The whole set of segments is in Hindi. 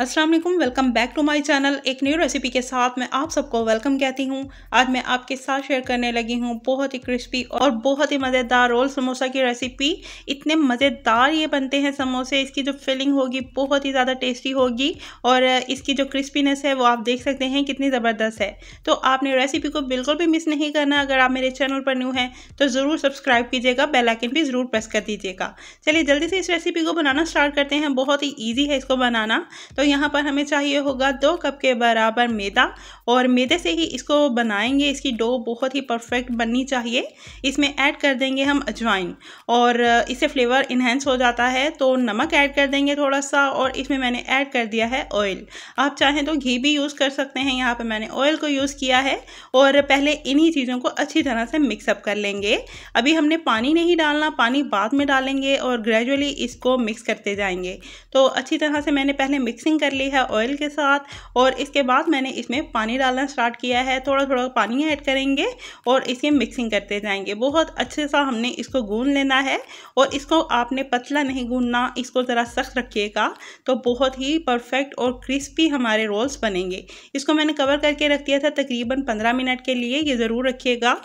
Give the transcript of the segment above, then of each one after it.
अस्सलाम वालेकुम welcome back to my channel एक न्यू रेसिपी के साथ मैं आप सबको वेलकम कहती हूँ आज मैं आपके साथ शेयर करने लगी हूँ बहुत ही क्रिस्पी और बहुत ही मज़ेदार रोल समोसा की रेसिपी इतने मज़ेदार ये बनते हैं समोसे इसकी जो फिलिंग होगी बहुत ही ज़्यादा टेस्टी होगी और इसकी जो क्रिस्पीनेस है वो आप देख सकते हैं कितनी ज़बरदस्त है तो आपने रेसिपी को बिल्कुल भी मिस नहीं करना अगर आप मेरे चैनल पर न्यू हैं तो ज़रूर सब्सक्राइब कीजिएगा बेलाइकन भी ज़रूर प्रेस कर दीजिएगा चलिए जल्दी से इस रेसिपी को बनाना स्टार्ट करते हैं बहुत ही ईजी है इसको बनाना तो तो यहाँ पर हमें चाहिए होगा दो कप के बराबर मैदा और मैदे से ही इसको बनाएंगे इसकी डो बहुत ही परफेक्ट बननी चाहिए इसमें ऐड कर देंगे हम अजवाइन और इससे फ्लेवर इन्हेंस हो जाता है तो नमक ऐड कर देंगे थोड़ा सा और इसमें मैंने ऐड कर दिया है ऑयल आप चाहें तो घी भी यूज़ कर सकते हैं यहाँ पर मैंने ऑयल को यूज़ किया है और पहले इन्हीं चीज़ों को अच्छी तरह से मिक्सअप कर लेंगे अभी हमने पानी नहीं डालना पानी बाद में डालेंगे और ग्रेजुअली इसको मिक्स करते जाएंगे तो अच्छी तरह से मैंने पहले मिक्सिंग कर ली है ऑयल के साथ और इसके बाद मैंने इसमें पानी पानी डालना स्टार्ट किया है थोड़ा थोड़ा पानी ऐड करेंगे और इसे मिक्सिंग करते जाएंगे बहुत अच्छे सा हमने इसको गून लेना है और इसको आपने पतला नहीं गूनना इसको ज़रा सख्त रखिएगा तो बहुत ही परफेक्ट और क्रिस्पी हमारे रोल्स बनेंगे इसको मैंने कवर करके रख दिया था तकरीबन पंद्रह मिनट के लिए ये ज़रूर रखिएगा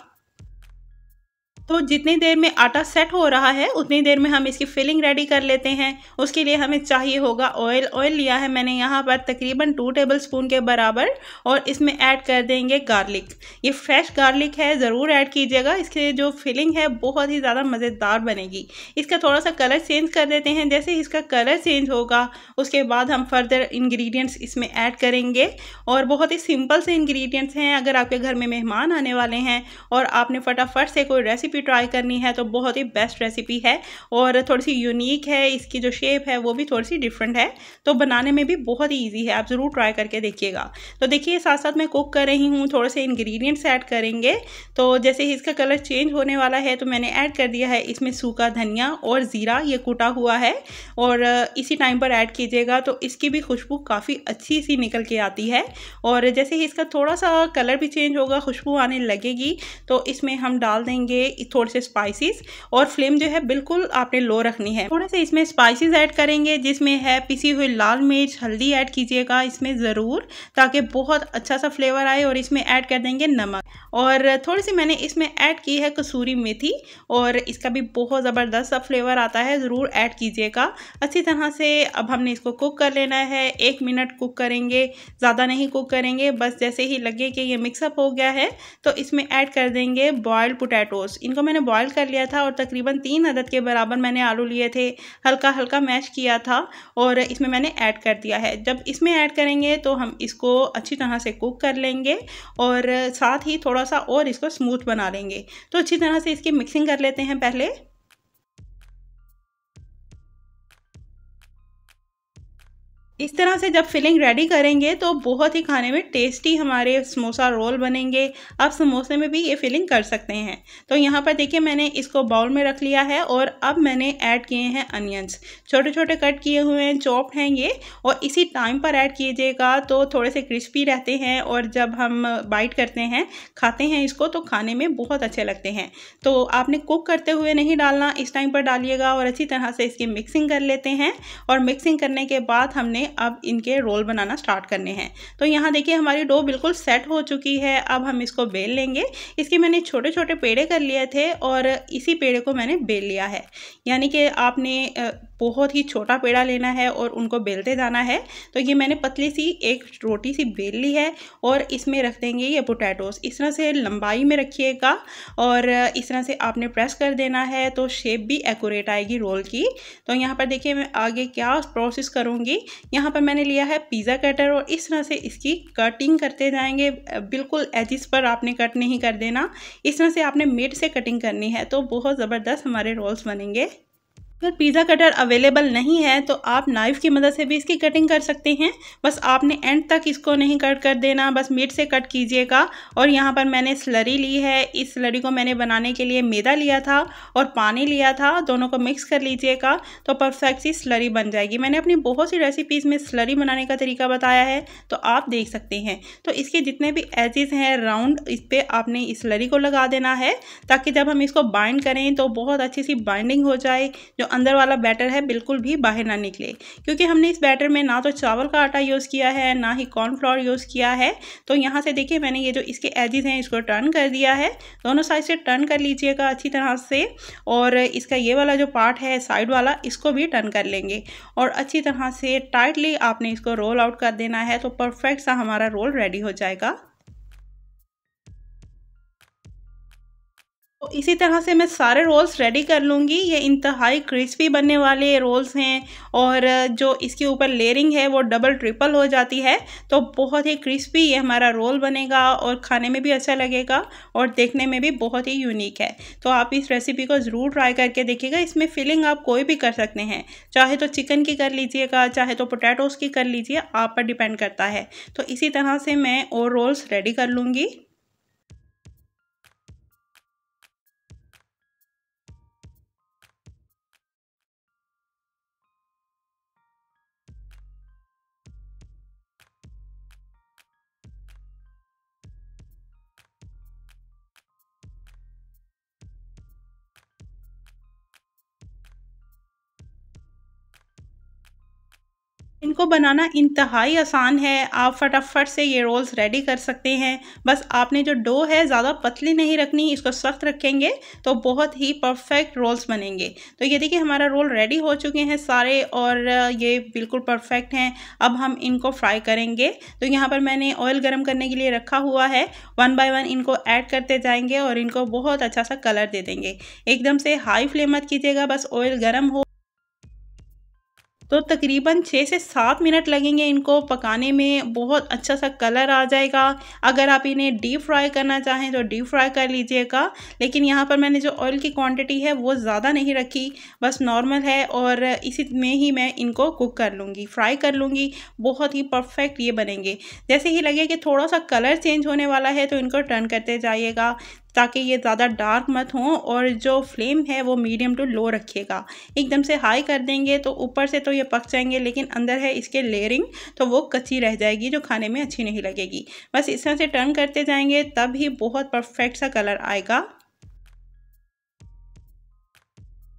तो जितनी देर में आटा सेट हो रहा है उतनी देर में हम इसकी फिलिंग रेडी कर लेते हैं उसके लिए हमें चाहिए होगा ऑयल ऑयल लिया है मैंने यहाँ पर तकरीबन टू टेबल स्पून के बराबर और इसमें ऐड कर देंगे गार्लिक ये फ्रेश गार्लिक है ज़रूर ऐड कीजिएगा इसके जो फिलिंग है बहुत ही ज़्यादा मज़ेदार बनेगी इसका थोड़ा सा कलर चेंज कर देते हैं जैसे इसका कलर चेंज होगा उसके बाद हम फर्दर इन्ग्रीडियंट्स इसमें ऐड करेंगे और बहुत ही सिंपल से इन्ग्रीडियंट्स हैं अगर आपके घर में मेहमान आने वाले हैं और आपने फटाफट से कोई रेसिपी रेसिपी ट्राई करनी है तो बहुत ही बेस्ट रेसिपी है और थोड़ी सी यूनिक है इसकी जो शेप है वो भी थोड़ी सी डिफरेंट है तो बनाने में भी बहुत ही ईजी है आप ज़रूर ट्राई करके देखिएगा तो देखिए साथ साथ मैं कुक कर रही हूँ थोड़े से इन्ग्रीडियंट्स ऐड करेंगे तो जैसे ही इसका कलर चेंज होने वाला है तो मैंने ऐड कर दिया है इसमें सूखा धनिया और ज़ीरा ये कूटा हुआ है और इसी टाइम पर ऐड कीजिएगा तो इसकी भी खुशबू काफ़ी अच्छी सी निकल के आती है और जैसे ही इसका थोड़ा सा कलर भी चेंज होगा खुशबू आने लगेगी तो इसमें हम डाल देंगे थोड़े से स्पाइसेस और फ्लेम जो है बिल्कुल आपने लो रखनी है थोड़े से इसमें स्पाइसेस ऐड करेंगे जिसमें है पिसी हुई लाल मिर्च हल्दी ऐड कीजिएगा इसमें ज़रूर ताकि बहुत अच्छा सा फ्लेवर आए और इसमें ऐड कर देंगे नमक और थोड़ी सी मैंने इसमें ऐड की है कसूरी मेथी और इसका भी बहुत ज़बरदस्त सा फ्लेवर आता है ज़रूर ऐड कीजिएगा अच्छी तरह से अब हमने इसको कुक कर लेना है एक मिनट कुक करेंगे ज़्यादा नहीं कुक करेंगे बस जैसे ही लगे कि ये मिक्सअप हो गया है तो इसमें ऐड कर देंगे बॉयल्ड पोटैटोज़ जिनको मैंने बॉईल कर लिया था और तकरीबन तीन अदद के बराबर मैंने आलू लिए थे हल्का हल्का मैश किया था और इसमें मैंने ऐड कर दिया है जब इसमें ऐड करेंगे तो हम इसको अच्छी तरह से कुक कर लेंगे और साथ ही थोड़ा सा और इसको स्मूथ बना लेंगे तो अच्छी तरह से इसकी मिक्सिंग कर लेते हैं पहले इस तरह से जब फिलिंग रेडी करेंगे तो बहुत ही खाने में टेस्टी हमारे समोसा रोल बनेंगे आप समोसे में भी ये फिलिंग कर सकते हैं तो यहाँ पर देखिए मैंने इसको बाउल में रख लिया है और अब मैंने ऐड किए हैं अनियंस छोटे छोटे कट किए हुए हैं चॉप्ड हैं ये और इसी टाइम पर ऐड कीजिएगा तो थोड़े से क्रिस्पी रहते हैं और जब हम बाइट करते हैं खाते हैं इसको तो खाने में बहुत अच्छे लगते हैं तो आपने कुक करते हुए नहीं डालना इस टाइम पर डालिएगा और अच्छी तरह से इसकी मिक्सिंग कर लेते हैं और मिक्सिंग करने के बाद हमने अब इनके रोल बनाना स्टार्ट करने हैं तो यहाँ देखिए हमारी डो बिल्कुल सेट हो चुकी है अब हम इसको बेल लेंगे इसके मैंने छोटे छोटे पेड़े कर लिए थे और इसी पेड़े को मैंने बेल लिया है यानी कि आपने बहुत ही छोटा पेड़ा लेना है और उनको बेलते जाना है तो ये मैंने पतली सी एक रोटी सी बेल ली है और इसमें रख देंगे ये पोटैटोस इस तरह से लंबाई में रखिएगा और इस तरह से आपने प्रेस कर देना है तो शेप भी एकोरेट आएगी रोल की तो यहाँ पर देखिए मैं आगे क्या प्रोसेस करूँगी यहाँ पर मैंने लिया है पिज़्ज़ा कटर और इस तरह से इसकी कटिंग करते जाएंगे बिल्कुल एजिस पर आपने कट नहीं कर देना इस तरह से आपने मिड से कटिंग करनी है तो बहुत ज़बरदस्त हमारे रोल्स बनेंगे अगर पिज़्ज़ा कटर अवेलेबल नहीं है तो आप नाइफ़ की मदद से भी इसकी कटिंग कर सकते हैं बस आपने एंड तक इसको नहीं कट कर देना बस मिड से कट कीजिएगा और यहाँ पर मैंने स्लरी ली है इस स्लरी को मैंने बनाने के लिए मैदा लिया था और पानी लिया था दोनों को मिक्स कर लीजिएगा तो परफेक्ट सी स्लरी बन जाएगी मैंने अपनी बहुत सी रेसिपीज़ में स्लरी बनाने का तरीका बताया है तो आप देख सकते हैं तो इसके जितने भी एजेस हैं राउंड इस पर आपने स्लरी को लगा देना है ताकि जब हम इसको बाइंड करें तो बहुत अच्छी सी बाइंडिंग हो जाए जो अंदर वाला बैटर है बिल्कुल भी बाहर ना निकले क्योंकि हमने इस बैटर में ना तो चावल का आटा यूज़ किया है ना ही कॉर्नफ्लोर यूज़ किया है तो यहाँ से देखिए मैंने ये जो इसके एजिज़ हैं इसको टर्न कर दिया है दोनों साइड से टर्न कर लीजिएगा अच्छी तरह से और इसका ये वाला जो पार्ट है साइड वाला इसको भी टर्न कर लेंगे और अच्छी तरह से टाइटली आपने इसको रोल आउट कर देना है तो परफेक्ट सा हमारा रोल रेडी हो जाएगा तो इसी तरह से मैं सारे रोल्स रेडी कर लूँगी ये इंतहाई क्रिस्पी बनने वाले रोल्स हैं और जो इसके ऊपर लेयरिंग है वो डबल ट्रिपल हो जाती है तो बहुत ही क्रिस्पी ये हमारा रोल बनेगा और खाने में भी अच्छा लगेगा और देखने में भी बहुत ही यूनिक है तो आप इस रेसिपी को ज़रूर ट्राई करके देखिएगा इसमें फिलिंग आप कोई भी कर सकते हैं चाहे तो चिकन की कर लीजिएगा चाहे तो पोटैटोज़ की कर लीजिए आप पर डिपेंड करता है तो इसी तरह से मैं और रोल्स रेडी कर लूँगी इनको बनाना इंतहाई आसान है आप फटाफट से ये रोल्स रेडी कर सकते हैं बस आपने जो डो है ज़्यादा पतली नहीं रखनी इसको सख्त रखेंगे तो बहुत ही परफेक्ट रोल्स बनेंगे तो ये देखिए हमारा रोल रेडी हो चुके हैं सारे और ये बिल्कुल परफेक्ट हैं अब हम इनको फ्राई करेंगे तो यहाँ पर मैंने ऑयल गर्म करने के लिए रखा हुआ है वन बाई वन इनको ऐड करते जाएंगे और इनको बहुत अच्छा सा कलर दे देंगे एकदम से हाई फ्लेम मत कीजिएगा बस ऑयल गर्म हो तो तकरीबन छः से सात मिनट लगेंगे इनको पकाने में बहुत अच्छा सा कलर आ जाएगा अगर आप इन्हें डीप फ्राई करना चाहें तो डीप फ्राई कर लीजिएगा लेकिन यहाँ पर मैंने जो ऑयल की क्वांटिटी है वो ज़्यादा नहीं रखी बस नॉर्मल है और इसी में ही मैं इनको कुक कर लूँगी फ्राई कर लूँगी बहुत ही परफेक्ट ये बनेंगे जैसे ही लगे कि थोड़ा सा कलर चेंज होने वाला है तो इनको टर्न करते जाइएगा ताकि ये ज़्यादा डार्क मत हो और जो फ्लेम है वो मीडियम टू लो रखिएगा एकदम से हाई कर देंगे तो ऊपर से तो ये पक जाएंगे लेकिन अंदर है इसके लेयरिंग तो वो कच्ची रह जाएगी जो खाने में अच्छी नहीं लगेगी बस इस तरह से टर्न करते जाएंगे तब ही बहुत परफेक्ट सा कलर आएगा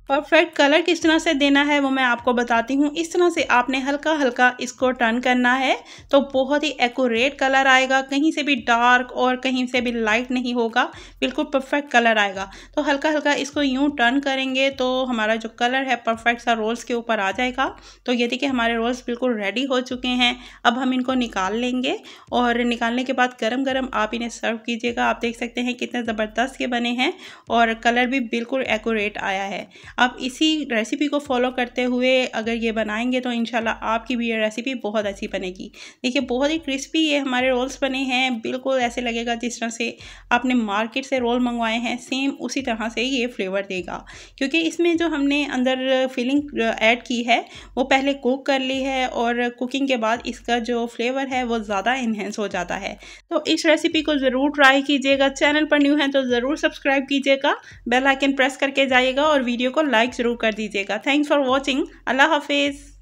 परफेक्ट कलर किस तरह से देना है वो मैं आपको बताती हूँ इस तरह से आपने हल्का हल्का इसको टर्न करना है तो बहुत ही एक्यूरेट कलर आएगा कहीं से भी डार्क और कहीं से भी लाइट नहीं होगा बिल्कुल परफेक्ट कलर आएगा तो हल्का हल्का इसको यूँ टर्न करेंगे तो हमारा जो कलर है परफेक्ट सा रोल्स के ऊपर आ जाएगा तो ये देखिए हमारे रोल्स बिल्कुल रेडी हो चुके हैं अब हम इनको निकाल लेंगे और निकालने के बाद गर्म गर्म आप इन्हें सर्व कीजिएगा आप देख सकते हैं कितने ज़बरदस्त के बने हैं और कलर भी बिल्कुल एक्यूरेट आया है आप इसी रेसिपी को फॉलो करते हुए अगर ये बनाएंगे तो इन आपकी भी ये रेसिपी बहुत अच्छी बनेगी देखिए बहुत ही क्रिस्पी ये हमारे रोल्स बने हैं बिल्कुल ऐसे लगेगा जिस तरह से आपने मार्केट से रोल मंगवाए हैं सेम उसी तरह से ये फ्लेवर देगा क्योंकि इसमें जो हमने अंदर फिलिंग ऐड की है वो पहले कुक कर ली है और कुकिंग के बाद इसका जो फ्लेवर है वो ज़्यादा इन्हेंस हो जाता है तो इस रेसिपी को ज़रूर ट्राई कीजिएगा चैनल पर न्यू है तो ज़रूर सब्सक्राइब कीजिएगा बेल आइकन प्रेस करके जाइएगा और वीडियो को लाइक ज़रूर कर दीजिएगा थैंक्स फॉर वॉचिंग अल्लाह हाफिज़